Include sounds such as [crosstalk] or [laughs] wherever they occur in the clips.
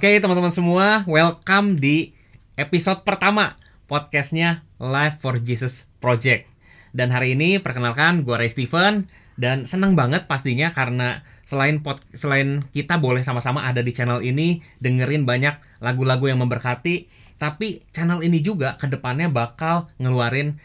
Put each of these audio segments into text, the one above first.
Oke teman-teman semua, welcome di episode pertama podcastnya Life for Jesus Project. Dan hari ini perkenalkan gue Ray Steven dan seneng banget pastinya karena selain pod, selain kita boleh sama-sama ada di channel ini dengerin banyak lagu-lagu yang memberkati, tapi channel ini juga kedepannya bakal ngeluarin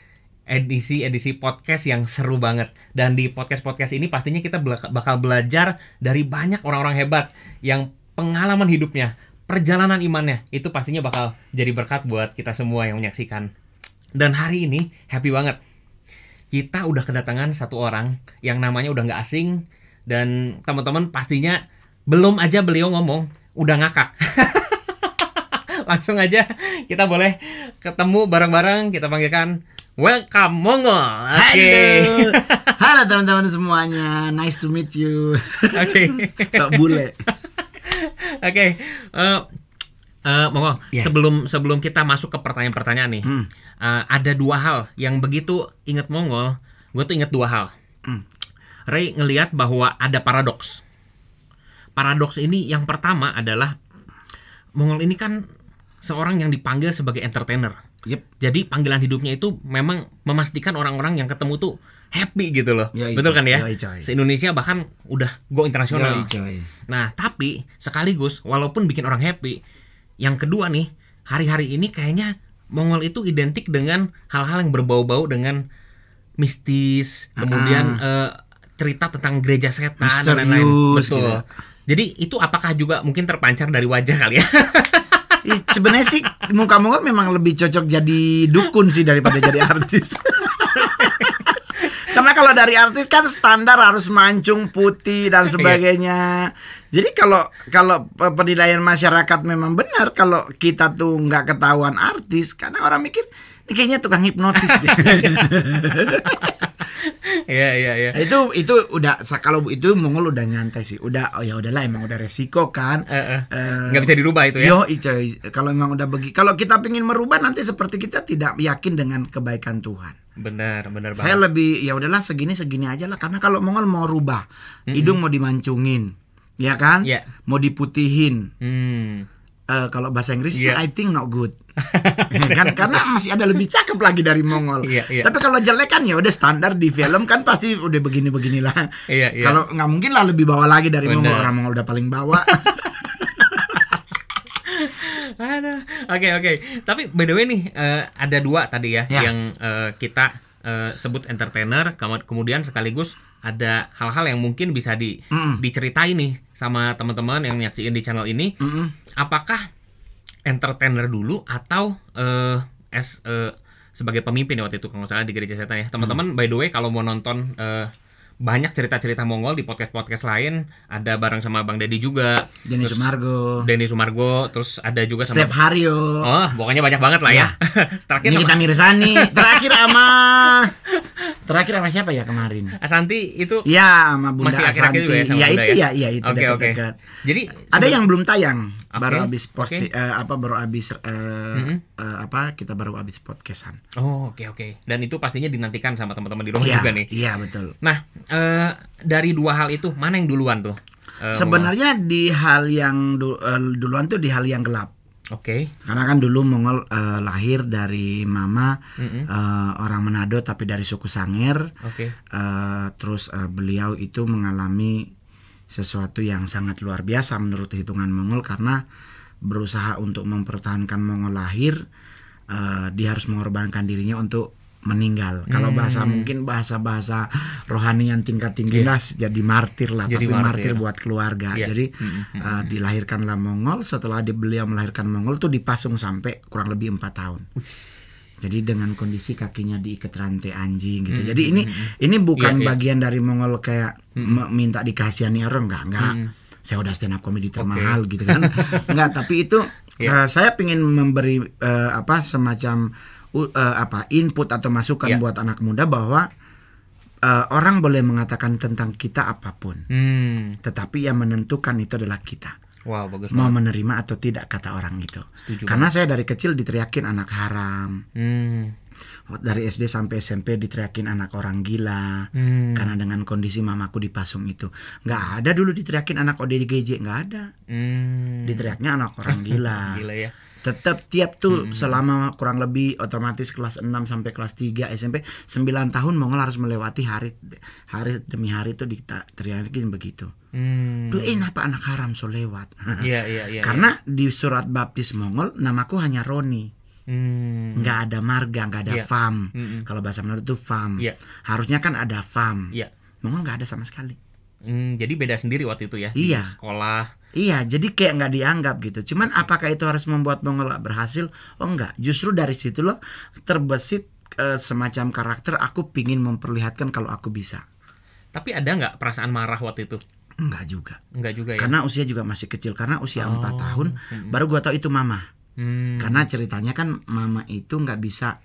edisi-edisi podcast yang seru banget. Dan di podcast-podcast ini pastinya kita bakal belajar dari banyak orang-orang hebat yang pengalaman hidupnya perjalanan imannya itu pastinya bakal jadi berkat buat kita semua yang menyaksikan. Dan hari ini happy banget. Kita udah kedatangan satu orang yang namanya udah nggak asing dan teman-teman pastinya belum aja beliau ngomong udah ngakak. [laughs] Langsung aja kita boleh ketemu bareng-bareng kita panggilkan Welcome Mongol. Okay. [laughs] Halo teman-teman semuanya. Nice to meet you. Oke. Okay. [laughs] Sok bule. Oke, uh, Uh, monggo yeah. sebelum sebelum kita masuk ke pertanyaan-pertanyaan nih hmm. uh, ada dua hal yang begitu inget Mongol gue tuh inget dua hal hmm. Ray ngelihat bahwa ada paradoks paradoks ini yang pertama adalah Mongol ini kan seorang yang dipanggil sebagai entertainer yep. jadi panggilan hidupnya itu memang memastikan orang-orang yang ketemu tuh happy gitu loh. Ya, Betul kan ya? ya Se-Indonesia bahkan udah go internasional. Ya, Nah, tapi sekaligus walaupun bikin orang happy, yang kedua nih, hari-hari ini kayaknya Mongol itu identik dengan hal-hal yang berbau-bau dengan mistis, kemudian eh, cerita tentang gereja setan Misterius, dan lain-lain. Betul. Gitu. Ya. Jadi itu apakah juga mungkin terpancar dari wajah kali ya? Sebenarnya sih muka-muka memang lebih cocok jadi dukun sih daripada jadi artis. [laughs] Karena kalau dari artis kan standar harus mancung putih dan iya. sebagainya. Jadi kalau kalau penilaian masyarakat memang benar kalau kita tuh nggak ketahuan artis karena orang mikir ini kayaknya tukang hipnotis. [laughs] Iya iya iya. Nah, itu itu udah kalau itu Mongol udah nyantai sih. Udah oh ya udahlah emang udah resiko kan. Heeh. Uh, uh, bisa dirubah itu ya. Yo, kalau emang udah bagi. kalau kita pengen merubah nanti seperti kita tidak yakin dengan kebaikan Tuhan. Benar, benar banget. Saya lebih ya udahlah segini-segini aja lah karena kalau Mongol mau rubah, hidung mm -hmm. mau dimancungin, ya kan? Yeah. Mau diputihin. Hmm uh, kalau bahasa Inggris yeah. I think not good. [laughs] Ya kan karena masih ada lebih cakep lagi dari Mongol. Yeah, yeah. Tapi kalau jelek kan ya udah standar di film kan pasti udah begini-beginilah. Yeah, yeah. Kalau nggak mungkin lah lebih bawah lagi dari Bener. Mongol. Orang Mongol udah paling bawah. [laughs] Ada. Oke, okay, oke. Okay. Tapi by the way nih uh, ada dua tadi ya yeah. yang uh, kita uh, sebut entertainer kemudian sekaligus ada hal-hal yang mungkin bisa di mm. diceritain nih sama teman-teman yang nyaksiin di channel ini. Mm -mm. Apakah entertainer dulu atau uh, as uh, sebagai pemimpin ya waktu itu kalau salah di gereja setan ya. Teman-teman mm. by the way kalau mau nonton uh, banyak cerita-cerita Mongol di podcast-podcast lain ada bareng sama Bang Dedi juga Denny Sumargo Denny Sumargo terus ada juga sama Chef Haryo oh pokoknya banyak banget lah ya, ya. [laughs] terakhir ini kita Mirzani [laughs] terakhir sama terakhir sama siapa ya kemarin Asanti itu ya sama Bunda masih Asanti akhir -akhir juga ya, sama ya Bunda itu ya ya itu okay, okay. jadi ada yang belum tayang okay, baru habis post okay. uh, eh, apa baru habis uh, mm -hmm. uh, apa kita baru habis podcastan oh oke okay, oke okay. dan itu pastinya dinantikan sama teman-teman di rumah ya, juga nih iya betul nah Eh, dari dua hal itu mana yang duluan tuh? Uh, Sebenarnya Mongol? di hal yang du, uh, duluan tuh di hal yang gelap. Oke. Okay. Karena kan dulu Mongol uh, lahir dari mama mm -hmm. uh, orang Manado tapi dari suku Sangir. Oke. Okay. Uh, terus uh, beliau itu mengalami sesuatu yang sangat luar biasa menurut hitungan Mongol karena berusaha untuk mempertahankan Mongol lahir uh, dia harus mengorbankan dirinya untuk meninggal. Kalau hmm. bahasa mungkin bahasa-bahasa rohani yang tingkat tinggi yeah. Iya. nas jadi martir lah, jadi tapi martir, martir buat keluarga. Yeah. Jadi hmm. uh, dilahirkanlah Mongol, setelah beliau melahirkan Mongol tuh dipasung sampai kurang lebih empat tahun. Jadi dengan kondisi kakinya diikat rantai anjing gitu. Hmm. Jadi ini hmm. ini bukan yeah, iya. bagian dari Mongol kayak hmm. minta dikasihani orang enggak, enggak. Hmm. Saya udah stand up comedy termahal okay. gitu kan. [laughs] enggak, tapi itu yeah. Iya. uh, saya ingin memberi uh, apa semacam uh, apa input atau masukan yeah. buat anak muda bahwa uh, orang boleh mengatakan tentang kita apapun, hmm. tetapi yang menentukan itu adalah kita. Wow, bagus mau menerima atau tidak kata orang itu. Setuju Karena banget. saya dari kecil diteriakin anak haram. Hmm. Dari SD sampai SMP diteriakin anak orang gila. Hmm. Karena dengan kondisi mamaku dipasung itu nggak ada dulu diteriakin anak ODGJ nggak ada. Hmm. Diteriaknya anak orang gila. [laughs] gila ya tetap tiap tuh hmm. selama kurang lebih otomatis kelas 6 sampai kelas 3 SMP 9 tahun Mongol harus melewati hari hari demi hari itu diteriakin begitu. Hmm. Duh, eh, apa anak haram so lewat? [laughs] yeah, yeah, yeah, Karena yeah. di surat baptis Mongol namaku hanya Roni. Hmm. nggak ada marga nggak ada yeah. fam mm -hmm. kalau bahasa menurut itu fam yeah. harusnya kan ada fam yeah. Mongol nggak ada sama sekali Hmm, jadi beda sendiri waktu itu ya iya. di sekolah. Iya, jadi kayak nggak dianggap gitu. Cuman okay. apakah itu harus membuat mongol berhasil? Oh enggak, justru dari situ loh terbesit e, semacam karakter aku pingin memperlihatkan kalau aku bisa. Tapi ada nggak perasaan marah waktu itu? Enggak juga. Enggak juga ya. Karena usia juga masih kecil. Karena usia oh. 4 tahun hmm. baru gua tau itu mama. Hmm. Karena ceritanya kan mama itu nggak bisa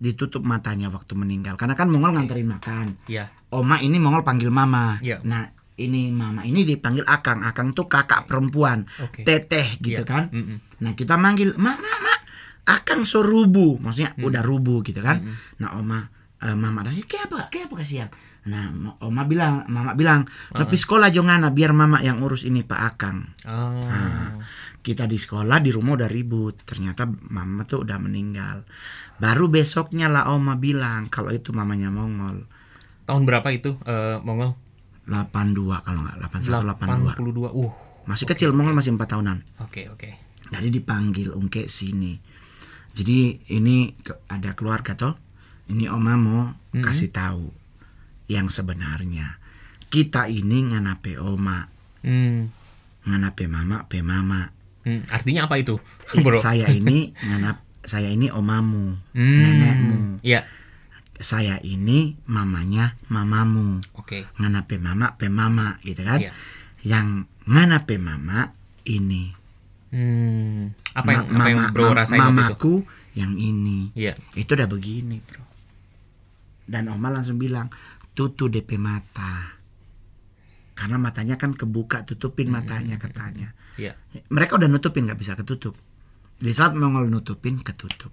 ditutup matanya waktu meninggal karena kan Mongol nganterin makan. Iya. Oma ini Mongol panggil mama. Iya. Nah, ini mama ini dipanggil akang akang tuh kakak perempuan okay. teteh gitu yeah. kan mm -mm. nah kita manggil mama mama akang sorubu maksudnya mm udah rubuh gitu kan mm -mm. nah oma uh, mama tanya kayak apa kayak apa kasihan nah oma bilang mama bilang ah. lebih sekolah jongana biar mama yang urus ini pak akang oh. nah, kita di sekolah di rumah udah ribut ternyata mama tuh udah meninggal baru besoknya lah oma bilang kalau itu mamanya mongol tahun berapa itu uh, mongol 82 kalau nggak 81 82. 82. Uh. Masih okay. kecil, Mongol masih 4 tahunan. Oke, okay, oke. Okay. Jadi dipanggil Ungke sini. Jadi ini ada keluarga toh. Ini Oma mau mm -hmm. kasih tahu yang sebenarnya. Kita ini nganape Oma. Mm. Nganape Mama, pe Mama. Mm, artinya apa itu? Eh, [laughs] Bro? saya ini [laughs] nganap saya ini omamu, mm. nenekmu. Iya. Yeah saya ini mamanya mamamu. Oke. Okay. Ngana pe mama pe mama gitu kan. Yeah. Yang ngana pe mama ini. Hmm. Apa yang, Ma apa yang bro rasain rasain Mamaku itu? yang ini. Yeah. Itu udah begini, Bro. Dan Oma langsung bilang, tutup DP mata." Karena matanya kan kebuka, tutupin hmm, matanya hmm, hmm, katanya. Yeah. Mereka udah nutupin nggak bisa ketutup. Di saat mau nutupin ketutup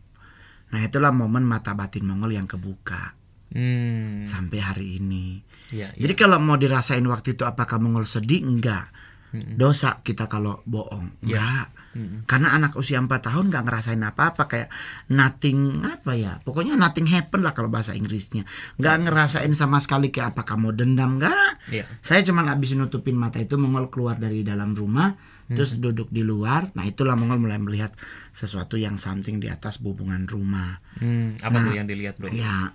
Nah itulah momen mata batin Mongol yang kebuka hmm. sampai hari ini. Ya, Jadi ya. kalau mau dirasain waktu itu apakah Mongol sedih? Enggak. Dosa kita kalau bohong, iya. enggak. Ya. Karena anak usia 4 tahun nggak ngerasain apa-apa kayak nothing apa ya, pokoknya nothing happen lah kalau bahasa Inggrisnya. Nggak ngerasain sama sekali kayak apakah mau dendam Ya. Saya cuma habis nutupin mata itu Mongol keluar dari dalam rumah terus duduk di luar nah itulah Mongol mulai melihat sesuatu yang something di atas bubungan rumah hmm, apa nah, tuh yang dilihat bro ya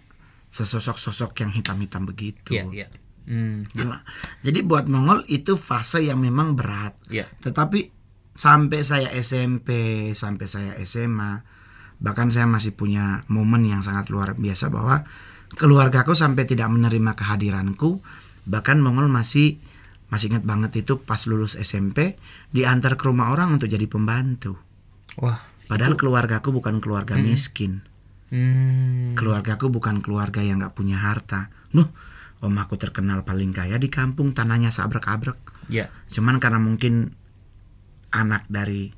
sesosok-sosok yang hitam-hitam begitu yeah, yeah. Hmm, iya. nah, jadi buat Mongol itu fase yang memang berat yeah. tetapi sampai saya SMP sampai saya SMA bahkan saya masih punya momen yang sangat luar biasa bahwa keluargaku sampai tidak menerima kehadiranku bahkan Mongol masih masih ingat banget itu pas lulus SMP diantar ke rumah orang untuk jadi pembantu. Wah. Padahal itu... keluargaku bukan keluarga hmm. miskin. Hmm. Keluargaku bukan keluarga yang nggak punya harta. Nuh, om aku terkenal paling kaya di kampung, tanahnya sabrek abrek Iya. Yeah. Cuman karena mungkin anak dari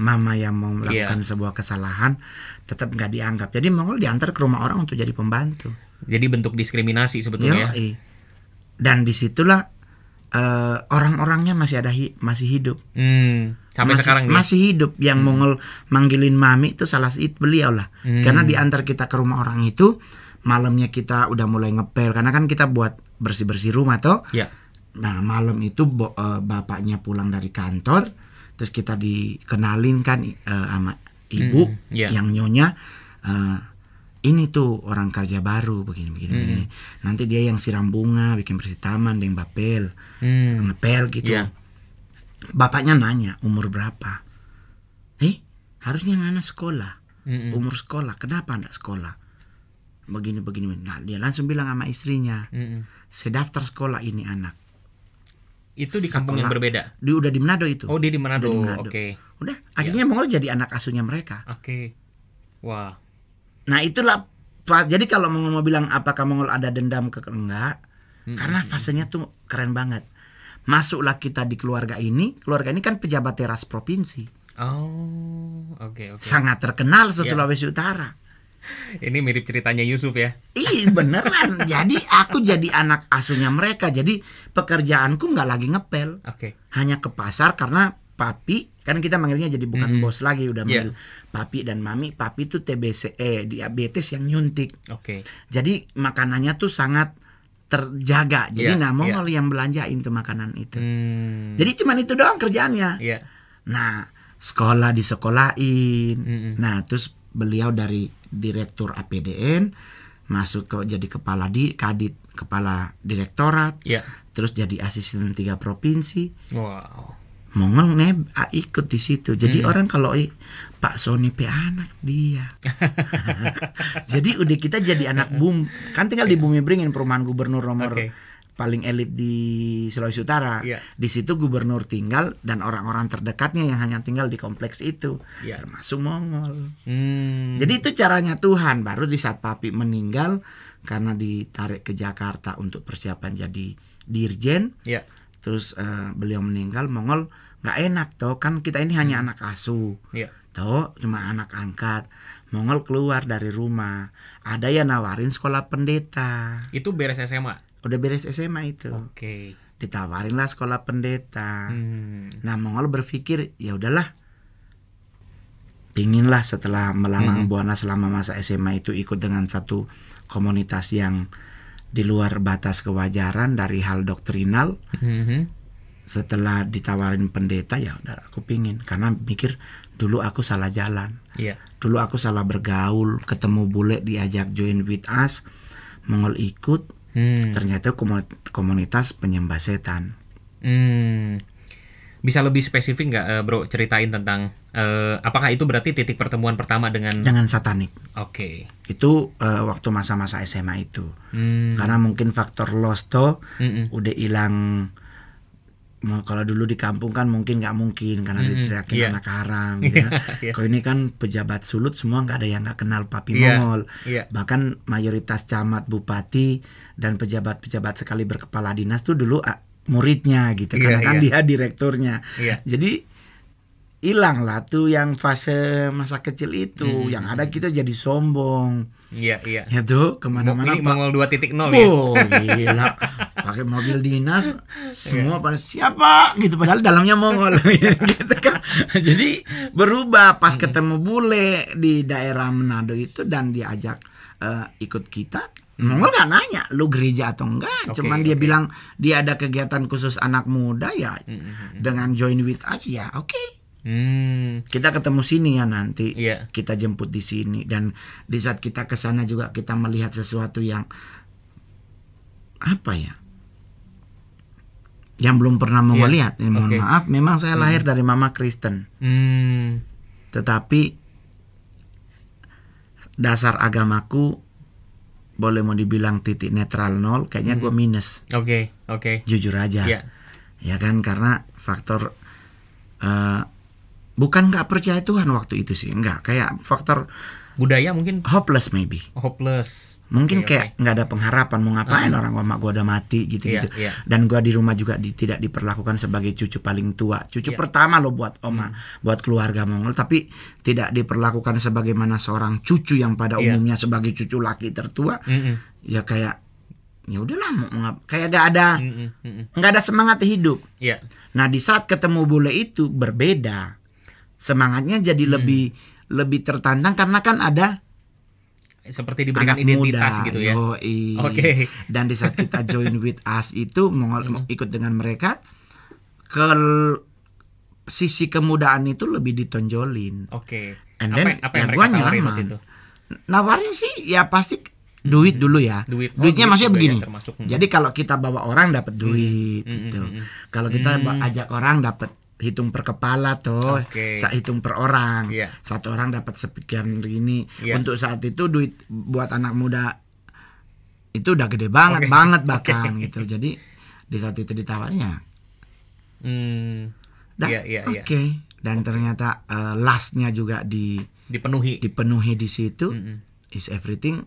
mama yang mau melakukan yeah. sebuah kesalahan tetap nggak dianggap. Jadi Mongol diantar ke rumah orang untuk jadi pembantu. Jadi bentuk diskriminasi sebetulnya. Ya. Yoi. Dan disitulah uh, orang-orangnya masih ada hi masih hidup. Hmm. Sampai masih, sekarang dia? masih hidup yang hmm. mongol manggilin mami itu salah itu beliau lah. Hmm. Karena diantar kita ke rumah orang itu malamnya kita udah mulai ngepel karena kan kita buat bersih-bersih rumah toh. Ya. Nah, malam itu uh, bapaknya pulang dari kantor terus kita dikenalin kan uh, sama ibu hmm. yeah. yang nyonya uh, ini tuh orang kerja baru begini begini, hmm. begini. nanti dia yang siram bunga bikin bersih taman yang bapel hmm. ngepel gitu yeah. bapaknya nanya umur berapa eh harusnya anak sekolah hmm. umur sekolah kenapa anda sekolah begini begini nah dia langsung bilang sama istrinya hmm. saya daftar sekolah ini anak itu di kampung sekolah. yang berbeda Dia udah di Manado itu oh dia di Manado, Manado. oke okay. udah akhirnya yeah. Mongol jadi anak asuhnya mereka oke okay. wah wow Nah itulah jadi kalau mau, mau bilang apakah Mongol ada dendam ke enggak? Hmm. Karena fasenya tuh keren banget. Masuklah kita di keluarga ini, keluarga ini kan pejabat teras provinsi. Oh, oke okay, okay. Sangat terkenal se iya. Sulawesi yeah. Utara. Ini mirip ceritanya Yusuf ya. Ih, beneran. [laughs] jadi aku jadi anak asuhnya mereka. Jadi pekerjaanku nggak lagi ngepel. Oke. Okay. Hanya ke pasar karena papi kan kita manggilnya jadi bukan hmm. bos lagi udah iya. manggil yeah. papi dan mami papi itu TBC eh diabetes yang nyuntik oke okay. jadi makanannya tuh sangat terjaga jadi yeah, nggak mau yeah. yang belanjain tuh makanan itu mm. jadi cuman itu doang kerjaannya yeah. nah sekolah disekolahin mm -hmm. nah terus beliau dari direktur APDN masuk ke jadi kepala di kadit kepala direktorat yeah. terus jadi asisten tiga provinsi wow Mongol neb ah, ikut di situ. Jadi hmm. orang kalau Pak Sony pe anak dia. [laughs] jadi udah kita jadi anak hmm. bum Kan tinggal di Bumi Beringin perumahan gubernur nomor okay. paling elit di Sulawesi Utara. Yeah. Di situ gubernur tinggal dan orang-orang terdekatnya yang hanya tinggal di kompleks itu, yeah. termasuk Mongol. Hmm. Jadi itu caranya Tuhan. Baru di saat Papi meninggal karena ditarik ke Jakarta untuk persiapan jadi dirjen. Yeah terus uh, beliau meninggal Mongol nggak enak toh kan kita ini hanya hmm. anak asuh yeah. toh cuma anak angkat Mongol keluar dari rumah ada yang nawarin sekolah pendeta itu beres SMA udah beres SMA itu oke okay. ditawarin lah sekolah pendeta hmm. nah Mongol berpikir ya udahlah pinginlah setelah melanglang hmm. buana selama masa SMA itu ikut dengan satu komunitas yang di luar batas kewajaran dari hal doktrinal. Mm-hmm. Setelah ditawarin pendeta ya udah aku pingin karena mikir dulu aku salah jalan. Yeah. Dulu aku salah bergaul, ketemu bule diajak join with us, mengol ikut. mm. Ternyata komunitas penyembah setan. mm bisa lebih spesifik nggak uh, bro ceritain tentang uh, apakah itu berarti titik pertemuan pertama dengan dengan satanik? Oke. Okay. Itu uh, waktu masa-masa SMA itu. Hmm. Karena mungkin faktor lost tuh mm -mm. udah hilang. Kalau dulu di kampung kan mungkin nggak mungkin karena mm -hmm. diteriakin yeah. anak haram. [laughs] Gitu yeah. Iya. Kalau ini kan pejabat sulut semua nggak ada yang nggak kenal Papi yeah. Mongol. Yeah. Bahkan mayoritas camat, bupati dan pejabat-pejabat sekali berkepala dinas tuh dulu ah, muridnya gitu yeah, karena yeah. kan iya. dia direkturnya yeah. jadi hilang lah tuh yang fase masa kecil itu hmm. yang ada kita jadi sombong iya iya ya tuh kemana-mana pak. Mobil dua titik nol ya oh gila pakai mobil dinas semua yeah. pada siapa gitu padahal dalamnya mongol [laughs] gitu kan jadi berubah pas hmm. ketemu bule di daerah Manado itu dan diajak uh, ikut kita Mongol hmm. nggak nanya lu gereja atau enggak, okay, cuman dia okay. bilang dia ada kegiatan khusus anak muda ya -hmm. hmm, hmm dengan join with us ya, oke. Okay. Hmm. Kita ketemu sini ya nanti. Yeah. Kita jemput di sini dan di saat kita kesana juga kita melihat sesuatu yang apa ya? Yang belum pernah mau yeah. Iya. lihat. Ya, eh, mohon okay. maaf, memang saya lahir hmm. dari mama Kristen. Hmm. Tetapi dasar agamaku boleh mau dibilang titik netral nol kayaknya -hmm. gue minus oke okay, oke okay. jujur aja yeah. ya kan karena faktor uh, bukan nggak percaya Tuhan waktu itu sih nggak kayak faktor budaya mungkin hopeless maybe hopeless mungkin okay, kayak nggak okay. ada pengharapan mau ngapain uh. orang gua oh, gua udah mati gitu gitu iya, yeah, yeah. dan gua di rumah juga di, tidak diperlakukan sebagai cucu paling tua cucu yeah. pertama lo buat oma hmm. buat keluarga Mongol tapi tidak diperlakukan sebagaimana seorang cucu yang pada yeah. umumnya sebagai cucu laki tertua mm -hmm. ya kayak ya udahlah mau ngap kayak gak ada nggak mm hmm ada semangat hidup yeah. nah di saat ketemu bule itu berbeda semangatnya jadi hmm. lebih lebih tertantang karena kan ada seperti diberikan Anak identitas muda, gitu ya. Oke. Okay. Dan di saat kita join with us itu hmm. ikut dengan mereka ke sisi kemudaan itu lebih ditonjolin. Oke. Okay. And then apa, apa yang ya gua Nah, Itu? Nawarin sih ya pasti hmm. duit dulu ya. Duit. Oh, Duitnya duit ya, begini. termasuk. Hmm. Jadi kalau kita bawa orang dapat hmm. duit hmm. gitu. Hmm. Kalau kita hmm. ajak orang dapat hitung per kepala toh, okay. saat hitung per orang. Yeah. Satu orang dapat sebagian ini. Yeah. Untuk saat itu duit buat anak muda itu udah gede banget, okay. banget [laughs] bahkan okay. gitu. Jadi di saat itu ditawarnya. mm. yeah, yeah, iya, iya. Oke. Okay. Yeah. Dan okay. ternyata uh, lastnya juga di dipenuhi. Dipenuhi di situ. Mm -hmm. Is everything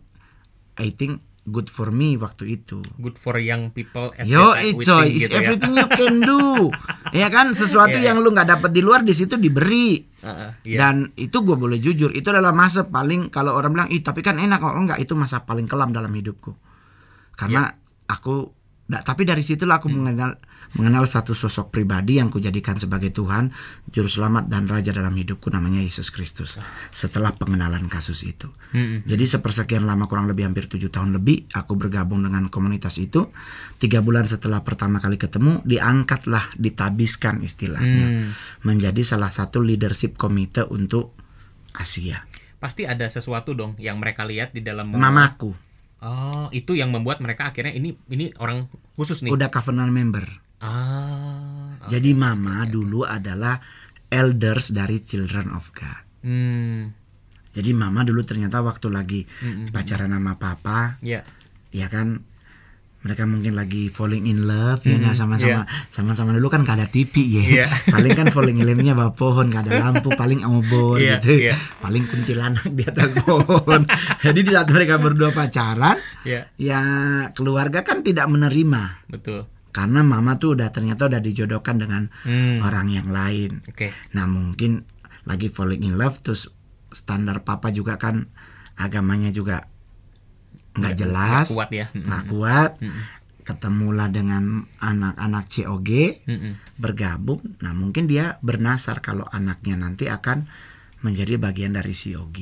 I think good for me waktu itu. Good for young people. Yo, eh, coy, is gitu ya. everything you can do. [laughs] ya kan, sesuatu yeah, yang lu nggak dapat di luar di situ diberi. Uh, yeah. Dan itu gue boleh jujur, itu adalah masa paling kalau orang bilang, ih tapi kan enak, kok oh, enggak itu masa paling kelam dalam hidupku. Karena yeah. aku Nah, tapi dari situlah aku hmm. mengenal mengenal satu sosok pribadi yang kujadikan sebagai Tuhan, juru selamat dan raja dalam hidupku namanya Yesus Kristus. Ah. Setelah pengenalan kasus itu. Hmm. Jadi sepersekian lama kurang lebih hampir tujuh tahun lebih aku bergabung dengan komunitas itu. Tiga bulan setelah pertama kali ketemu diangkatlah, ditabiskan istilahnya hmm. menjadi salah satu leadership komite untuk Asia. Pasti ada sesuatu dong yang mereka lihat di dalam mamaku Oh, itu yang membuat mereka akhirnya ini ini orang khusus nih. Udah covenant member. Ah. Okay, Jadi mama okay, okay. dulu adalah elders dari Children of God. Hmm. Jadi mama dulu ternyata waktu lagi mm -hmm. pacaran sama papa, yeah. ya kan mereka mungkin lagi falling in love -hmm. ya nah hmm, sama-sama iya. sama-sama yeah. dulu kan gak ada TV ya yeah. [laughs] paling kan falling in love-nya bawa pohon gak ada lampu paling obor yeah. gitu yeah. paling kuntilanak di atas pohon [laughs] jadi di saat mereka berdua pacaran yeah. ya keluarga kan tidak menerima betul karena mama tuh udah ternyata udah dijodohkan dengan hmm. orang yang lain okay. nah mungkin lagi falling in love terus standar papa juga kan agamanya juga nggak jelas, nggak kuat ya, nggak kuat. mm Ketemulah dengan anak-anak COG, mm bergabung. Nah mungkin dia bernasar kalau anaknya nanti akan menjadi bagian dari COG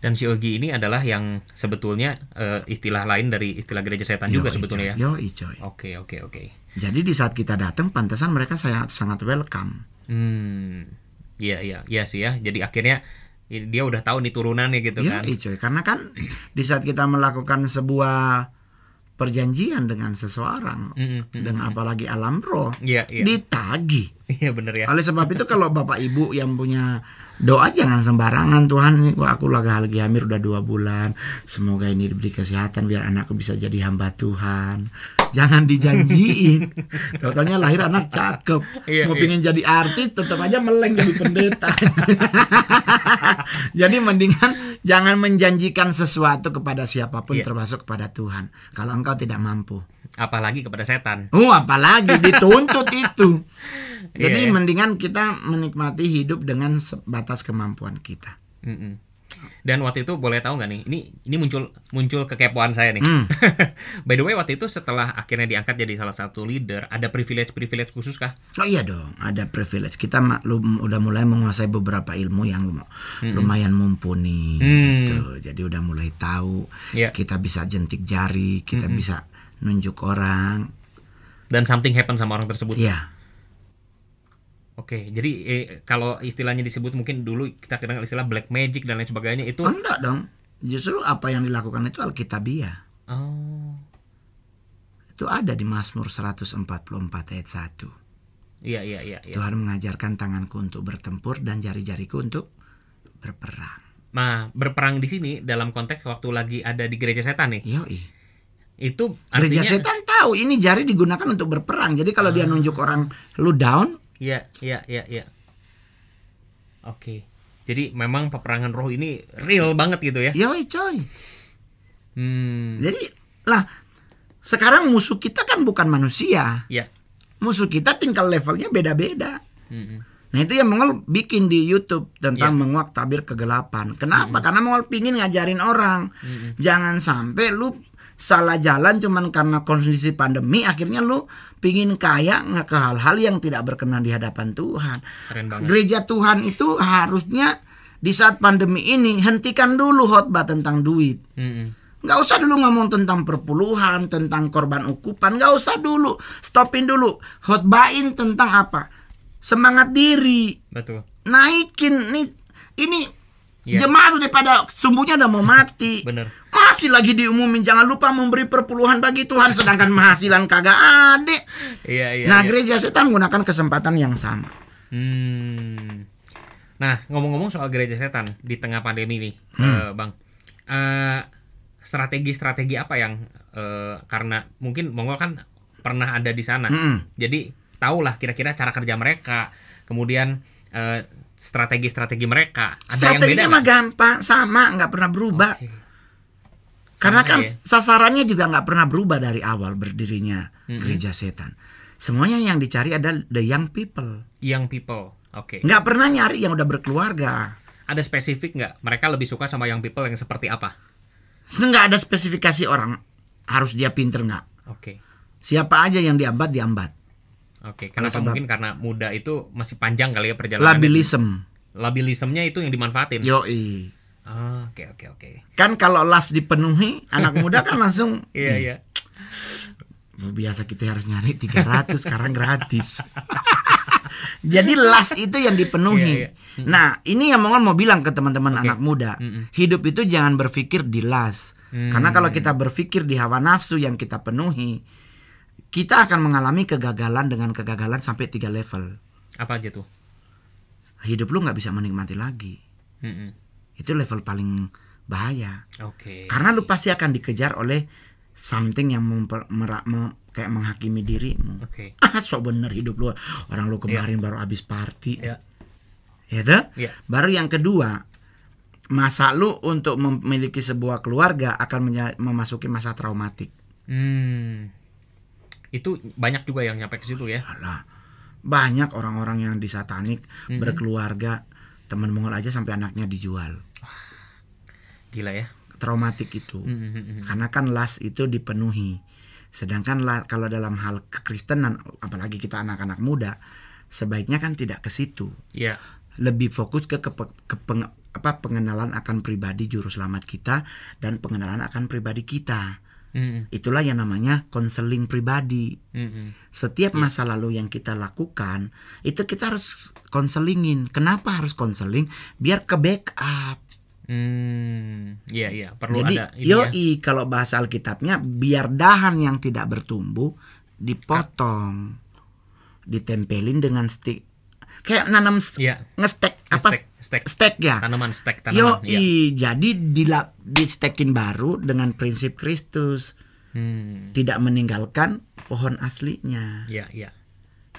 dan COG ini adalah yang sebetulnya uh, istilah lain dari istilah gereja setan yo juga sebetulnya ya. Yo Oke okay, oke okay, oke. Okay. Jadi di saat kita datang pantesan mereka sangat sangat welcome. Hmm. Iya iya iya sih ya. Jadi akhirnya dia udah tahu nih turunannya gitu ya, kan. Iya, coy. Karena kan [clears throat] di saat kita melakukan sebuah perjanjian dengan seseorang mm -hmm. dan apalagi alam roh yeah, yeah. ditagi. Iya, iya. [laughs] iya benar ya. Oleh sebab itu kalau bapak ibu yang punya doa jangan sembarangan Tuhan aku lagi hamil udah dua bulan semoga ini diberi kesehatan biar anakku bisa jadi hamba Tuhan jangan dijanjiin. Contohnya lahir anak cakep. Iya, Mau iya. pingin jadi artis tetap aja meleng jadi pendeta. [laughs] jadi mendingan jangan menjanjikan sesuatu kepada siapapun iya. termasuk kepada Tuhan kalau engkau tidak mampu. Apalagi kepada setan. Oh, apalagi dituntut [laughs] itu. Iya, jadi iya, iya. mendingan kita menikmati hidup dengan sebatas kemampuan kita. Mm -mm. Dan waktu itu boleh tahu nggak nih? Ini ini muncul muncul kekepoan saya nih. Mm. [laughs] By the way, waktu itu setelah akhirnya diangkat jadi salah satu leader, ada privilege privilege khusus kah? Oh iya dong, ada privilege. Kita maklum udah mulai menguasai beberapa ilmu yang lum mm. lumayan mumpuni mm. gitu. Jadi udah mulai tahu. Yeah. Kita bisa jentik jari, kita mm -hmm. bisa nunjuk orang. Dan something happen sama orang tersebut. Iya. Yeah Oke, jadi eh, kalau istilahnya disebut mungkin dulu kita kenal istilah black magic dan lain sebagainya itu enggak dong. Justru apa yang dilakukan itu alkitabiah. Oh. Itu ada di Mazmur 144 ayat 1. Iya, iya, iya, iya. Tuhan mengajarkan tanganku untuk bertempur dan jari-jariku untuk berperang. Nah, berperang di sini dalam konteks waktu lagi ada di gereja setan nih. Yoi. Itu artinya... Gereja setan tahu ini jari digunakan untuk berperang. Jadi kalau ah. dia nunjuk orang lu down, Iya, iya, iya, iya. Oke. Jadi memang peperangan roh ini real banget gitu ya. Yoi, coy. Hmm. Jadi lah sekarang musuh kita kan bukan manusia. Iya. Musuh kita tingkat levelnya beda-beda. Hmm. Nah itu yang mengol bikin di YouTube tentang yeah. menguak tabir kegelapan. Kenapa? Mm -hmm. Karena mengol pingin ngajarin orang, mm -hmm. jangan sampai lu salah jalan cuman karena kondisi pandemi akhirnya lu pingin kaya nggak ke hal-hal yang tidak berkenan di hadapan Tuhan. Gereja Tuhan itu harusnya di saat pandemi ini hentikan dulu khotbah tentang duit. Hmm. Nggak usah dulu ngomong tentang perpuluhan, tentang korban ukupan, nggak usah dulu. Stopin dulu, hotbain tentang apa? Semangat diri. Betul. Naikin nih ini Yeah. Jemaat daripada sembuhnya udah mau mati. Bener. Masih lagi diumumin jangan lupa memberi perpuluhan bagi Tuhan sedangkan penghasilan kagak ada. Iya, iya. Nah, iya. gereja setan menggunakan kesempatan yang sama. Hmm. Nah, ngomong-ngomong soal gereja setan di tengah pandemi nih, hmm. uh, Bang. strategi eh, strategi-strategi apa yang uh, karena mungkin Mongol kan pernah ada di sana. Hmm. Jadi, tahulah kira-kira cara kerja mereka. Kemudian uh, strategi-strategi mereka. Ada Strateginya mah gampang, sama, nggak pernah berubah. Okay. Sama Karena kan ya? sasarannya juga nggak pernah berubah dari awal berdirinya mm -hmm. gereja setan. Semuanya yang dicari adalah the young people. Young people, oke. Okay. Nggak pernah nyari yang udah berkeluarga. Ada spesifik nggak? Mereka lebih suka sama young people yang seperti apa? Nggak ada spesifikasi orang harus dia pinter nggak. Oke. Okay. Siapa aja yang diambat diambat. Oke, karena sebab, mungkin karena muda itu masih panjang kali ya perjalanan. Labilism. Labilismnya itu yang dimanfaatin. Yo i, ah, Oke oke oke. Kan kalau las dipenuhi anak muda kan langsung. [laughs] Iya iya. Biasa kita harus nyari 300 sekarang gratis. [laughs] Jadi las itu yang dipenuhi. Iya, iya. Hmm. Nah, ini yang Mongon mau bilang ke teman-teman okay. anak muda, mm -mm. hidup itu jangan berpikir di las. -hmm. Karena kalau hmm. kita berpikir di hawa nafsu yang kita penuhi, kita akan mengalami kegagalan dengan kegagalan sampai tiga level. Apa aja tuh? Hidup lu nggak bisa menikmati lagi. Mm -mm. Itu level paling bahaya. Oke. Okay. Karena lu pasti akan dikejar oleh something yang memper, merak, kayak menghakimi dirimu. Oke. Okay. [laughs] Ah, sok bener hidup lu. Orang lu kemarin yeah. baru habis party. Yeah. Ya Yeah. Iya. Baru yang kedua, masa lu untuk memiliki sebuah keluarga akan memasuki masa traumatik. Hmm itu banyak juga yang nyampe ke situ ya. Alah, banyak orang-orang yang disatanik, mm -hmm. berkeluarga, teman Mongol aja sampai anaknya dijual. Gila ya. Traumatik itu. Mm -hmm. Karena kan las itu dipenuhi. Sedangkan la, kalau dalam hal kekristenan apalagi kita anak-anak muda, sebaiknya kan tidak ke situ. Yeah. Lebih fokus ke, ke, ke peng, apa pengenalan akan pribadi juru selamat kita dan pengenalan akan pribadi kita Itulah yang namanya konseling pribadi. Mm. Setiap yeah. masa lalu yang kita lakukan itu kita harus konselingin. Kenapa harus konseling? Biar ke backup. Hmm, iya iya perlu Jadi, ada. Jadi yoi ya. kalau bahasa Alkitabnya biar dahan yang tidak bertumbuh dipotong, ditempelin dengan stick kayak nanam yeah. ngestek apa stek, stek. ya tanaman stek tanaman yo ya. jadi dilap di stekin baru dengan prinsip Kristus hmm. tidak meninggalkan pohon aslinya ya ya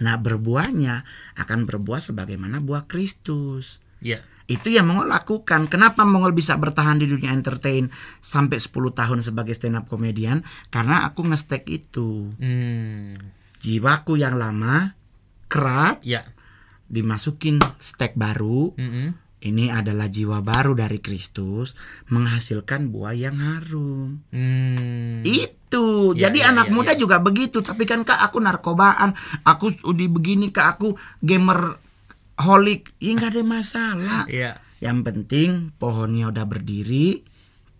nah berbuahnya akan berbuah sebagaimana buah Kristus ya itu yang Mongol lakukan kenapa Mongol bisa bertahan di dunia entertain sampai 10 tahun sebagai stand up komedian karena aku ngestek itu hmm. jiwaku yang lama kerat ya dimasukin stek baru. Mm -hmm. Ini adalah jiwa baru dari Kristus menghasilkan buah yang harum. Hmm. Itu. Ya, Jadi ya, anak ya, muda ya. juga begitu. Tapi kan kak aku narkobaan, aku udah begini kak aku gamer holik, ya nggak ada masalah. Ya. Yang penting pohonnya udah berdiri,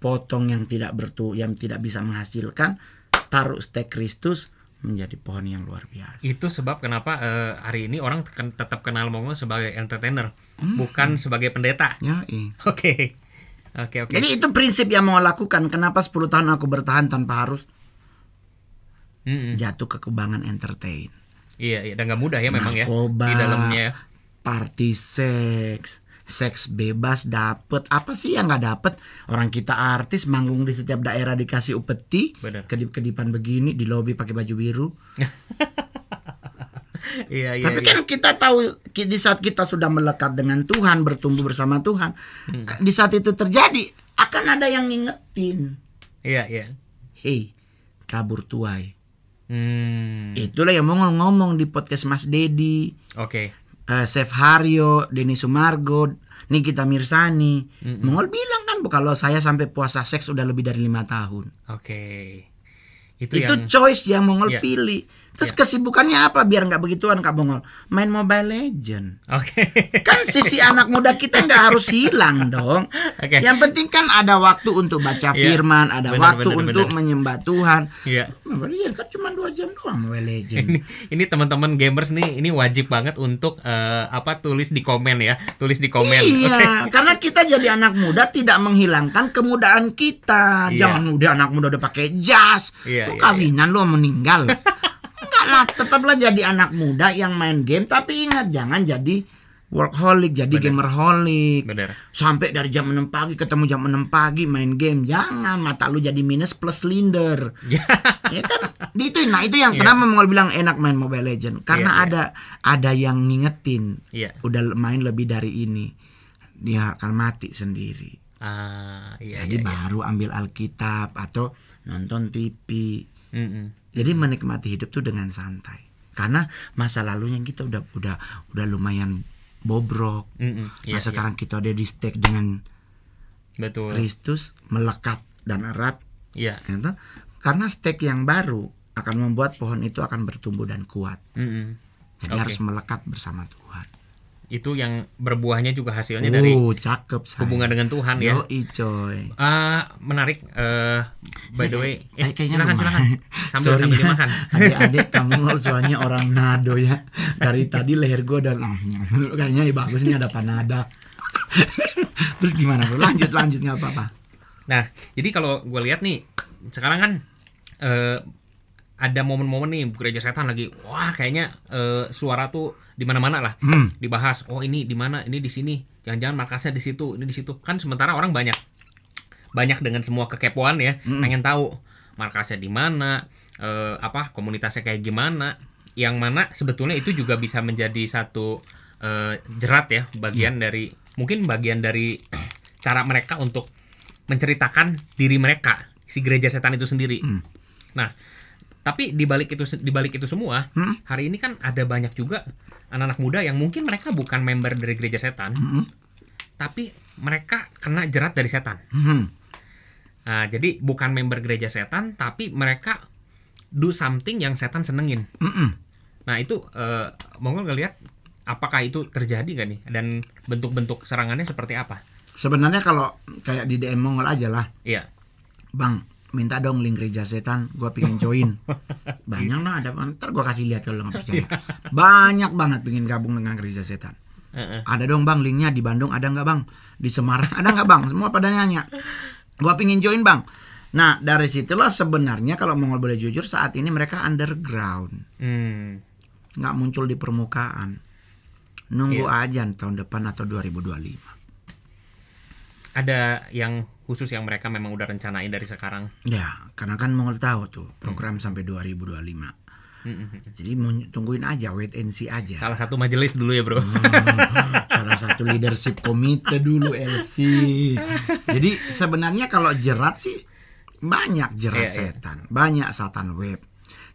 potong yang tidak bertu, yang tidak bisa menghasilkan, taruh stek Kristus, menjadi pohon yang luar biasa. Itu sebab kenapa uh, hari ini orang ken tetap kenal monggo sebagai entertainer, hmm. bukan hmm. sebagai pendeta. Ya, [laughs] Oke. Oke, oke. Jadi itu prinsip yang mau lakukan. Kenapa 10 tahun aku bertahan tanpa harus hmm. jatuh ke kebangan entertain. Iya, iya dan gak mudah ya memang ya di dalamnya. Party seks, seks bebas dapet apa sih yang nggak dapet orang kita artis manggung di setiap daerah dikasih upeti kedip kedipan begini di lobby pakai baju biru [laughs] Iya, iya, Tapi iya. kan kita tahu di saat kita sudah melekat dengan Tuhan, bertumbuh bersama Tuhan, hmm. Eh, di saat itu terjadi akan ada yang ngingetin. Iya, iya. Hei, kabur tuai. Hmm. Itulah yang mau ngomong di podcast Mas Dedi. Oke. Okay uh, Chef Hario, Denny Sumargo, Nikita Mirsani. Mm-hmm. Mongol bilang kan kalau saya sampai puasa seks udah lebih dari lima tahun. Oke. Okay. Itu, itu yang... choice yang Mongol yeah. pilih. Terus kesibukannya apa biar nggak begituan Kak Bongol? Main Mobile Legend. Oke. Okay. Kan sisi [laughs] anak muda kita nggak harus hilang dong. Okay. Yang penting kan ada waktu untuk baca iya. firman, yeah. ada bener, waktu bener, untuk bener. menyembah Tuhan. Iya. Yeah. Hmm, iya kan cuma dua jam doang Mobile Legend. Ini, ini teman-teman gamers nih, ini wajib banget untuk uh, apa tulis di komen ya, tulis di komen. Iya. Okay. Karena kita jadi anak muda tidak menghilangkan kemudaan kita. Yeah. Jangan udah anak muda udah pakai jas, yeah, lo yeah, kawinan yeah. lo meninggal. [laughs] lah tetaplah jadi anak muda yang main game tapi ingat jangan jadi workaholic jadi Bener. gamerholic Bener. sampai dari jam 6 pagi ketemu jam 6 pagi main game jangan mata lu jadi minus plus linder [laughs] ya kan itu nah itu yang yeah. kenapa mau bilang enak main mobile legend karena yeah, ya. ada yeah. ada yang ngingetin yeah. udah main lebih dari ini dia akan mati sendiri ah, iya, jadi iya, iya. baru ambil alkitab atau nonton tv mm -mm jadi hmm. menikmati hidup tuh dengan santai. Karena masa lalunya kita udah udah udah lumayan bobrok. Mm -mm, nah sekarang yeah. kita udah di stake dengan Betul. Kristus melekat dan erat. Iya. Yeah. Gitu. Karena stake yang baru akan membuat pohon itu akan bertumbuh dan kuat. Mm -mm. Jadi okay. harus melekat bersama Tuhan itu yang berbuahnya juga hasilnya uh, dari cakep, hubungan dengan Tuhan Yo, ya. Yoi, coy. Uh, menarik. Uh, by the way, eh, kayaknya silakan rumah. silakan [laughs] sambil Sorry, sambil ya. dimakan. [laughs] Adik-adik kamu soalnya orang nado ya. Dari tadi leher gue dan ah, [laughs] kayaknya ya bagus ini ada panada. Terus gimana bro? Lanjut lanjut nggak apa-apa. Nah, jadi kalau gue lihat nih sekarang kan uh, ada momen-momen nih gereja setan lagi wah kayaknya uh, suara tuh di mana-mana lah hmm. dibahas oh ini di mana ini di sini jangan-jangan markasnya di situ ini di situ kan sementara orang banyak banyak dengan semua kekepoan ya hmm. pengen tahu markasnya di mana uh, apa komunitasnya kayak gimana yang mana sebetulnya itu juga bisa menjadi satu uh, jerat ya bagian hmm. dari mungkin bagian dari [clears throat] cara mereka untuk menceritakan diri mereka si gereja setan itu sendiri hmm. nah tapi di balik itu di balik itu semua hmm? hari ini kan ada banyak juga anak-anak muda yang mungkin mereka bukan member dari gereja setan hmm? tapi mereka kena jerat dari setan hmm. nah, jadi bukan member gereja setan tapi mereka do something yang setan senengin hmm. nah itu uh, eh, mongol lihat apakah itu terjadi gak nih dan bentuk-bentuk serangannya seperti apa sebenarnya kalau kayak di DM Mongol aja lah iya bang minta dong link gereja setan gue pingin join banyak lah iya. ada ntar gue kasih lihat kalau nggak percaya iya. banyak banget pingin gabung dengan gereja setan ada dong bang linknya di Bandung ada nggak bang di Semarang ada nggak bang semua pada nanya gue pingin join bang nah dari situlah sebenarnya kalau mau boleh jujur saat ini mereka underground hmm. nggak muncul di permukaan nunggu yeah. aja tahun depan atau 2025 ada yang khusus yang mereka memang udah rencanain dari sekarang. Ya, karena kan mau tahu tuh program hmm. sampai 2025. puluh hmm Jadi tungguin aja, wait and see aja. Salah satu majelis dulu ya, Bro. Oh, [laughs] salah satu leadership komite dulu LC. Jadi sebenarnya kalau jerat sih banyak jerat yeah, iya. setan, yeah. banyak setan web,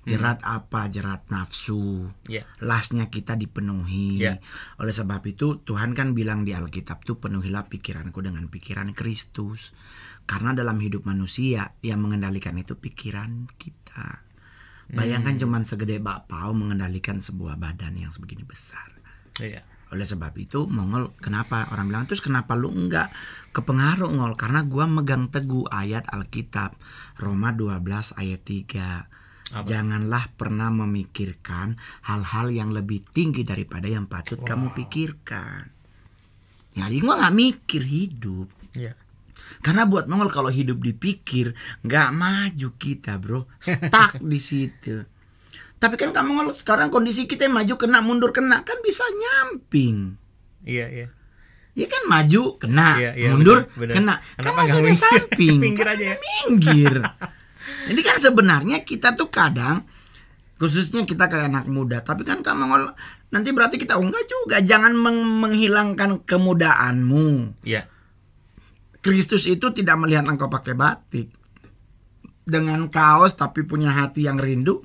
Hmm. Jerat hmm. apa? Jerat nafsu. Yeah. Lasnya kita dipenuhi. Yeah. Oleh sebab itu Tuhan kan bilang di Alkitab tuh penuhilah pikiranku dengan pikiran Kristus. Karena dalam hidup manusia yang mengendalikan itu pikiran kita. Bayangkan hmm. cuman segede bakpao mengendalikan sebuah badan yang sebegini besar. Yeah. Oleh sebab itu Mongol kenapa orang bilang terus kenapa lu enggak kepengaruh ngol karena gua megang teguh ayat Alkitab Roma 12 ayat 3 apa? Janganlah pernah memikirkan hal-hal yang lebih tinggi daripada yang patut wow. kamu pikirkan. Ya, gue nggak mikir hidup. Yeah. Karena buat Mongol kalau hidup dipikir nggak maju kita bro, stuck [laughs] di situ. Tapi kan kamu sekarang kondisi kita yang maju kena mundur kena kan bisa nyamping. Iya iya. Ya kan maju kena, iya, iya mundur bener, bener. kena. Kenapa kan maksudnya samping, pinggir [laughs] kan aja ya. minggir. [laughs] Ini kan sebenarnya kita tuh kadang khususnya kita kayak anak muda, tapi kan kamu nanti berarti kita oh, juga jangan meng menghilangkan kemudaanmu. Iya. Kristus itu tidak melihat engkau pakai batik dengan kaos tapi punya hati yang rindu.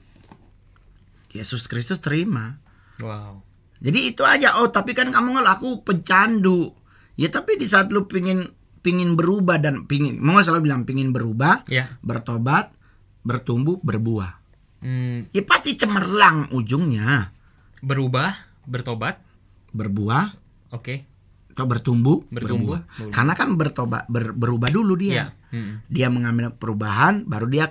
Yesus Kristus terima. Wow. Jadi itu aja. Oh, tapi kan kamu ngel, aku pecandu. Ya tapi di saat lu pingin pingin berubah dan pingin, mau selalu bilang pingin berubah, yeah. bertobat, bertumbuh, berbuah. Hmm. Ya pasti cemerlang ujungnya. Berubah, bertobat, berbuah. Oke. Okay. Atau bertumbuh, bertumbuh, berbuah. Berubah. Karena kan bertobat, ber, berubah dulu dia. Yeah. Hmm. Dia mengambil perubahan, baru dia,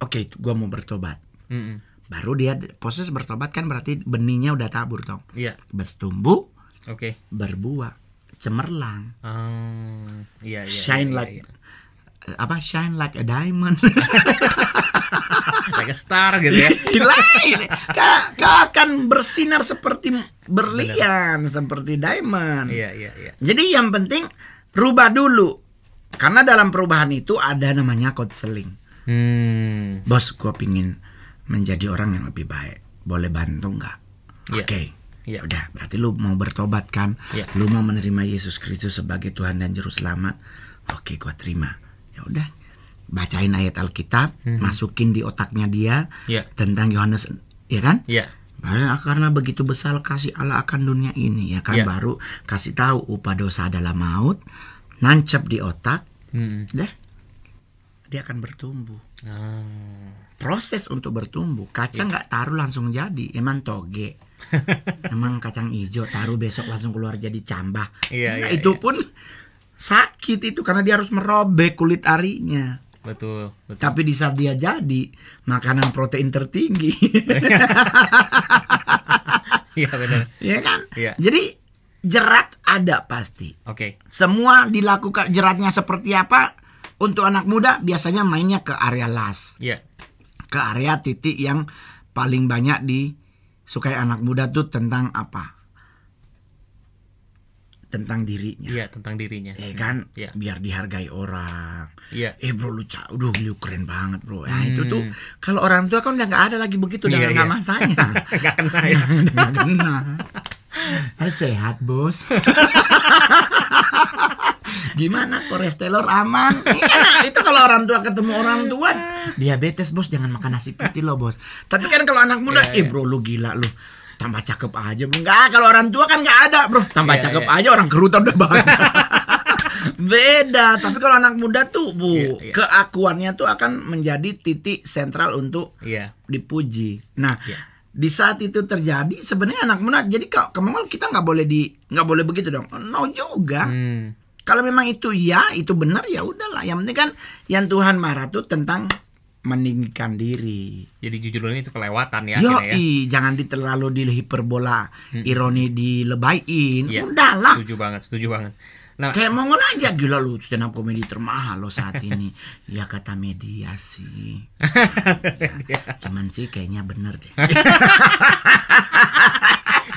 oke, okay, gue mau bertobat. Hmm. Baru dia proses bertobat kan berarti benihnya udah tabur dong. Iya. Bertumbuh, oke. Okay. Berbuah, cemerlang. Oh, iya, iya, Shine iya, like iya apa shine like a diamond [laughs] like a star gitu ya [laughs] lain kau akan bersinar seperti berlian Bener. seperti diamond iya iya iya jadi yang penting rubah dulu karena dalam perubahan itu ada namanya counseling hmm. bos gue pingin menjadi orang yang lebih baik boleh bantu nggak yeah. oke okay. Ya Udah, berarti lu mau bertobat kan? Ya. Lu mau menerima Yesus Kristus sebagai Tuhan dan Juru Selamat? Oke, gua terima Ya udah bacain ayat Alkitab, hmm. masukin di otaknya dia yeah. tentang Yohanes, ya kan? Yeah. Ya. Karena begitu besar kasih Allah akan dunia ini, ya kan? Yeah. Baru kasih tahu upah dosa adalah maut, nancap di otak, hmm. deh, dia akan bertumbuh. hmm. Proses untuk bertumbuh, kacang ya. nggak yeah. taruh langsung jadi, emang toge. [laughs] Emang kacang hijau taruh besok langsung keluar jadi cambah. Yeah, nah, yeah, itu yeah. pun sakit itu karena dia harus merobek kulit arinya. Betul, betul. Tapi di saat dia jadi makanan protein tertinggi. [laughs] Iya benar. Iya kan? Ya. Jadi jerat ada pasti. Oke. Okay. Semua dilakukan jeratnya seperti apa? Untuk anak muda biasanya mainnya ke area las. Iya. Yeah. Ke area titik yang paling banyak disukai anak muda tuh tentang apa? tentang dirinya. Iya, tentang dirinya. eh kan? Ya. Biar dihargai orang. Iya. Eh bro lu cak, aduh lu keren banget bro. Nah, hmm. itu tuh kalau orang tua kan udah nggak ada lagi begitu dalam iya, ya. iya. masanya. [laughs] nggak kena ya. [laughs] nggak kena. Harus eh, sehat bos. [laughs] Gimana kolesterol aman? Iya, nah, itu kalau orang tua ketemu orang tua diabetes bos jangan makan nasi putih loh bos. Tapi kan kalau anak muda, ya. eh bro lu gila lu tambah cakep aja bro nggak kalau orang tua kan nggak ada bro tambah yeah, cakep yeah. aja orang kerutan udah banget [laughs] beda tapi kalau anak muda tuh bu yeah, yeah. keakuannya tuh akan menjadi titik sentral untuk yeah. dipuji nah yeah di saat itu terjadi sebenarnya anak muda jadi kalau kemungkinan kita nggak boleh di nggak boleh begitu dong no juga hmm. kalau memang itu ya itu benar ya udahlah yang penting kan yang Tuhan marah tuh tentang meninggikan diri. Jadi jujur itu kelewatan ya. Yo ya. jangan terlalu di hiperbola, hmm. ironi dilebayin. Ya. Udahlah. Setuju banget, setuju banget. Nah, kayak Mongol aja gila lu stand up komedi termahal lo saat ini. [laughs] ya kata media sih. [laughs] ya. Cuman sih kayaknya bener deh. [laughs]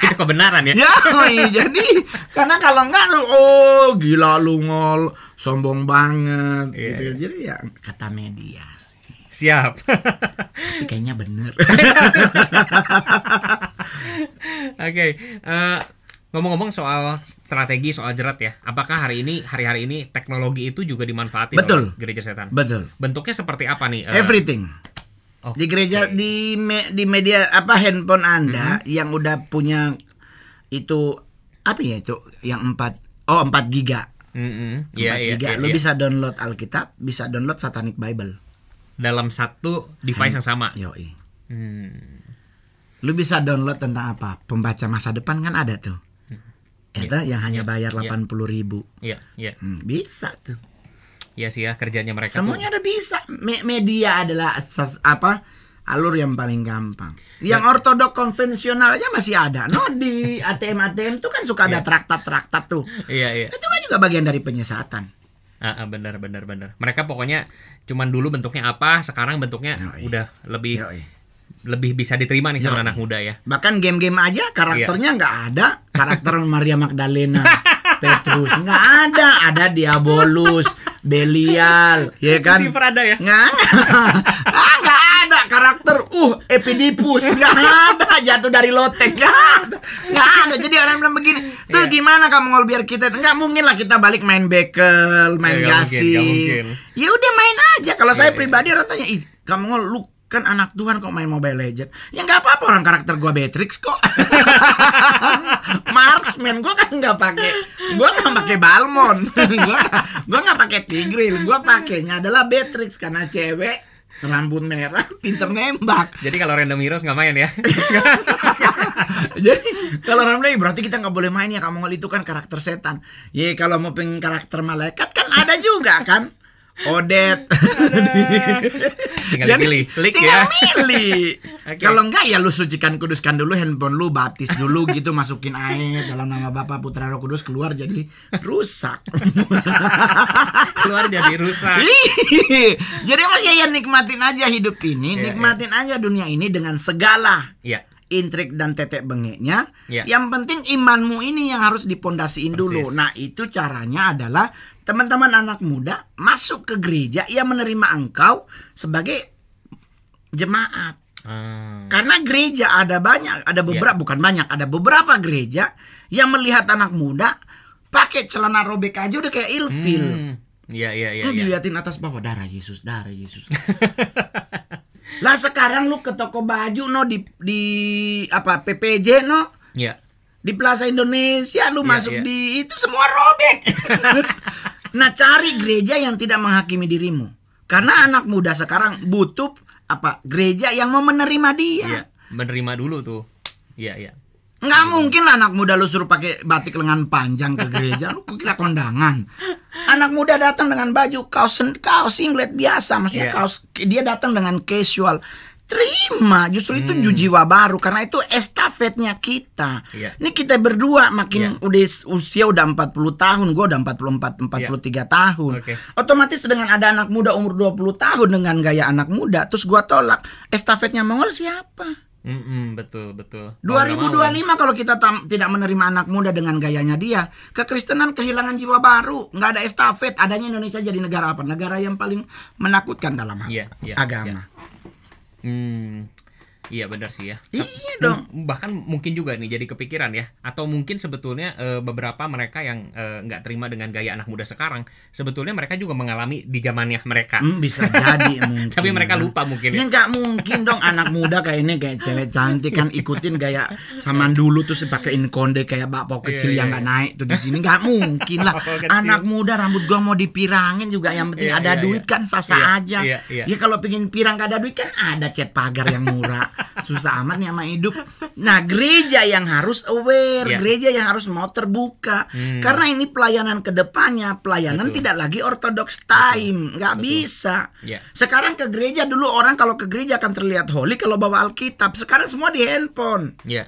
itu kebenaran ya. Ya, woy, iya, jadi karena kalau enggak lu oh gila lu ngol sombong banget yeah, gitu. Iya. Jadi ya kata media sih. Siap. Tapi kayaknya bener. [laughs] Oke, okay. uh, eh, ngomong-ngomong soal strategi soal jerat ya, apakah hari ini hari-hari ini teknologi itu juga dimanfaatkan Betul. oleh gereja setan? Betul. Bentuknya seperti apa nih? Uh, Everything. Okay. Di gereja di me, di media apa handphone anda mm -hmm. yang udah punya itu apa ya itu yang empat oh empat giga. Mm -hmm. yeah, giga. Yeah, yeah, Lo bisa download Alkitab, bisa download Satanic Bible dalam satu device hmm. yang sama. Yoi. Hmm. Lu bisa download tentang apa? Pembaca masa depan kan ada tuh. Eta hmm. yeah. yang hanya yeah. bayar ya. delapan yeah. puluh ribu. Iya, yeah. iya. Yeah. Hmm, bisa tuh. Iya sih ya kerjanya mereka. Semuanya tuh. ada bisa. Me media adalah apa alur yang paling gampang. Yang nah. ortodok konvensional aja masih ada. [laughs] No di ATM ATM tuh kan suka ada ya. traktat traktat tuh. Iya, iya. Itu kan juga bagian dari penyesatan. Uh, uh, bener bener bener Mereka pokoknya cuman dulu bentuknya apa, sekarang bentuknya Yoi. udah lebih Yoi. lebih bisa diterima nih sama Yoi. anak muda ya. Bahkan game-game aja karakternya iya. nggak yeah. ada, karakter [laughs] Maria Magdalena, Petrus nggak ada, ada Diabolus, Belial, ya kan? sih ada ya? Nggak, [laughs] ah, nggak karakter uh epidipus nggak ada jatuh dari lotek nggak ada nggak ada jadi orang bilang begini tuh yeah. gimana kamu ngol biar kita nggak mungkin lah kita balik main bekel main yeah, gasing ya udah main aja kalau yeah, saya iya. pribadi orang tanya ih kamu ngol lu kan anak Tuhan kok main Mobile Legend ya nggak apa-apa orang karakter gua Beatrix kok [laughs] marksman gua kan nggak pakai gua nggak pakai Balmon [laughs] gua gua nggak pakai Tigril gua pakainya adalah Beatrix karena cewek rambut merah [laughs] pinter nembak jadi kalau random heroes nggak main ya [laughs] jadi kalau random heroes berarti kita nggak boleh main ya kamu itu kan karakter setan ya kalau mau pengen karakter malaikat kan ada juga kan Odet. tinggal pilih Klik ya. okay. Kalau enggak ya lu sucikan kuduskan dulu handphone lu, baptis dulu gitu, masukin air dalam nama Bapa Putra Roh Kudus keluar jadi rusak. [laughs] keluar jadi rusak. jadi maksudnya oh ya nikmatin aja hidup ini, yeah, iya. nikmatin yeah. aja dunia ini dengan segala. Iya. Yeah intrik dan tetek bengeknya. Yeah. Yang penting imanmu ini yang harus dipondasiin Persis. dulu. Nah, itu caranya adalah teman-teman anak muda masuk ke gereja ia menerima engkau sebagai jemaat hmm. karena gereja ada banyak ada iya. beberapa yeah. bukan banyak ada beberapa gereja yang melihat anak muda pakai celana robek aja udah kayak ilfil hmm. Iya, iya, iya. Lu ya. diliatin atas bawah darah Yesus, darah Yesus. [laughs] lah sekarang lu ke toko baju no di di apa PPJ no? Iya. Di Plaza Indonesia lu ya, masuk ya. di itu semua robek. [laughs] Nah, cari gereja yang tidak menghakimi dirimu. Karena anak muda sekarang butuh apa? Gereja yang mau menerima dia. Iya, menerima dulu tuh. Iya, iya. Enggak gitu. mungkin lah anak muda lu suruh pakai batik lengan panjang ke gereja, lu kira kondangan. Anak muda datang dengan baju kaos kaos singlet biasa, maksudnya yeah. kaos dia datang dengan casual terima justru itu jujiwa hmm. baru karena itu estafetnya kita yeah. ini kita berdua makin yeah. udah usia udah 40 tahun gue udah 44 43 yeah. tahun okay. otomatis dengan ada anak muda umur 20 tahun dengan gaya anak muda terus gue tolak estafetnya Mongol siapa Mm -mm, betul betul. 2025 lima kalau kita tidak menerima anak muda dengan gayanya dia, kekristenan kehilangan jiwa baru, nggak ada estafet, adanya Indonesia jadi negara apa? Negara yang paling menakutkan dalam hal iya, yeah, yeah, agama. Yeah. Mm, Iya benar sih ya. Iya dong. Hmm, bahkan mungkin juga nih jadi kepikiran ya. Atau mungkin sebetulnya e, beberapa mereka yang eh, nggak e, terima dengan gaya anak muda sekarang, sebetulnya mereka juga mengalami di zamannya mereka. Hmm, bisa jadi [laughs] mungkin. Tapi mereka ya. lupa mungkin. Ya. ya nggak mungkin dong anak muda kayak ini kayak cewek cantik kan ikutin gaya zaman dulu tuh pakein konde kayak bakpao iya, kecil iya, yang iya. nggak naik tuh di sini nggak mungkin lah. [laughs] anak muda rambut gua mau dipirangin juga yang penting ada duit kan sasa sah aja. Ya kalau pingin pirang gak ada duit kan ada cat pagar yang murah susah amat nih sama hidup. Nah, gereja yang harus aware, yeah. gereja yang harus mau terbuka. Hmm. Karena ini pelayanan ke depannya, pelayanan Betul. tidak lagi orthodox time, nggak bisa. Yeah. Sekarang ke gereja dulu orang kalau ke gereja akan terlihat holy kalau bawa Alkitab. Sekarang semua di handphone. Iya. Yeah.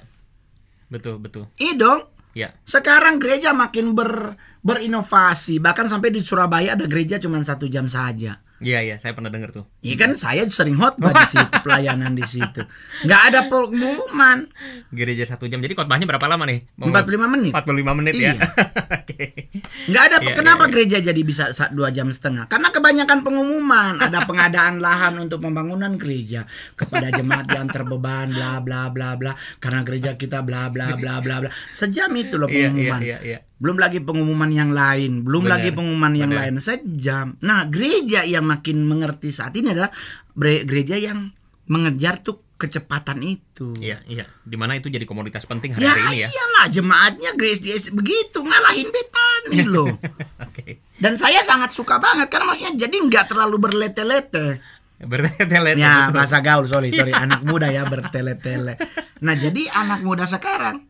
Betul, betul. Iya dong. Ya. Sekarang gereja makin ber berinovasi, bahkan sampai di Surabaya ada gereja cuma satu jam saja. Iya iya, saya pernah dengar tuh. Iya kan saya sering khotbah di situ, [laughs] pelayanan di situ. Nggak ada pengumuman. Gereja satu jam. Jadi khotbahnya berapa lama nih? Empat puluh lima menit. Empat puluh lima menit ya? iya. ya. [laughs] okay. Nggak ada iya, kenapa iya, iya. gereja jadi bisa dua jam setengah? Karena kebanyakan pengumuman, ada pengadaan lahan untuk pembangunan gereja kepada jemaat yang terbeban bla bla bla bla karena gereja kita bla bla bla bla bla. Sejam itu loh iya, iya, pengumuman. Iya, iya, iya, iya belum lagi pengumuman yang lain, belum bener, lagi pengumuman bener. yang lain sejam. Nah, gereja yang makin mengerti saat ini adalah gereja yang mengejar tuh kecepatan itu. Iya, iya. Dimana itu jadi komoditas penting hari, ya, hari ini ya. iyalah jemaatnya gereja begitu ngalahin Betani loh. [laughs] okay. Dan saya sangat suka banget karena maksudnya jadi nggak terlalu berlete-lete. Bertele-tele. Ya, bahasa gaul, sorry, sorry. Iya. anak muda ya bertele-tele. Nah, jadi anak muda sekarang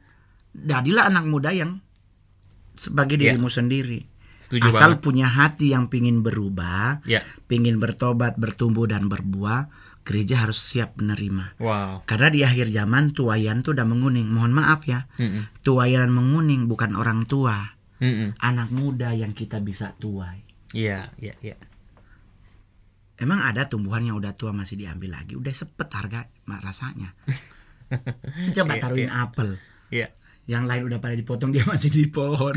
jadilah anak muda yang sebagai yeah. dirimu sendiri. Setuju Asal banget. punya hati yang pingin berubah, yeah. pingin bertobat, bertumbuh dan berbuah, gereja harus siap menerima. Wow. Karena di akhir zaman tuayan tuh udah menguning. Mohon maaf ya, mm -mm. tuayan menguning bukan orang tua, mm -mm. anak muda yang kita bisa tuai. Iya, yeah, iya, yeah, iya. Yeah. Emang ada tumbuhan yang udah tua masih diambil lagi, udah sepet harga rasanya. [laughs] Coba iya, taruhin yeah, apel. Iya yang lain udah pada dipotong dia masih di pohon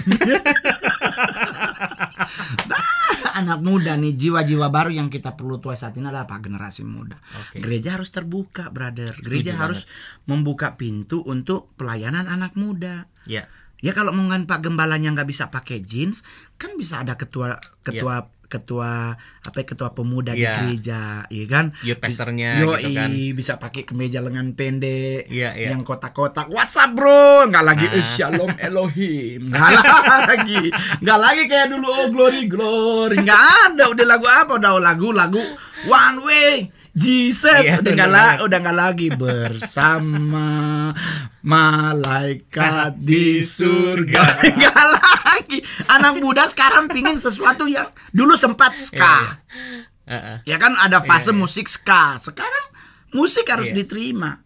[laughs] anak muda nih jiwa-jiwa baru yang kita perlu tuai saat ini adalah apa generasi muda okay. gereja harus terbuka brother gereja Setuju harus banget. membuka pintu untuk pelayanan anak muda yeah. ya kalau mengenai pak gembalanya nggak bisa pakai jeans kan bisa ada ketua ya. ketua yeah ketua apa ya, ketua pemuda yeah. di iya. gereja iya kan Youth pastornya yo gitu kan. bisa pakai kemeja lengan pendek yeah, yeah. yang kotak-kotak WhatsApp bro nggak lagi nah. shalom Elohim nggak [laughs] lagi nggak lagi kayak dulu oh glory glory nggak ada udah lagu apa udah lagu lagu one way Jesus iya, udah nggak udah nggak lagi bersama malaikat di [laughs] surga [laughs] nggak lagi. Anak muda sekarang pingin sesuatu yang dulu sempat ska. Yeah, yeah. Uh -uh. Ya kan ada fase yeah, iya. musik ska. Sekarang musik harus iya. diterima.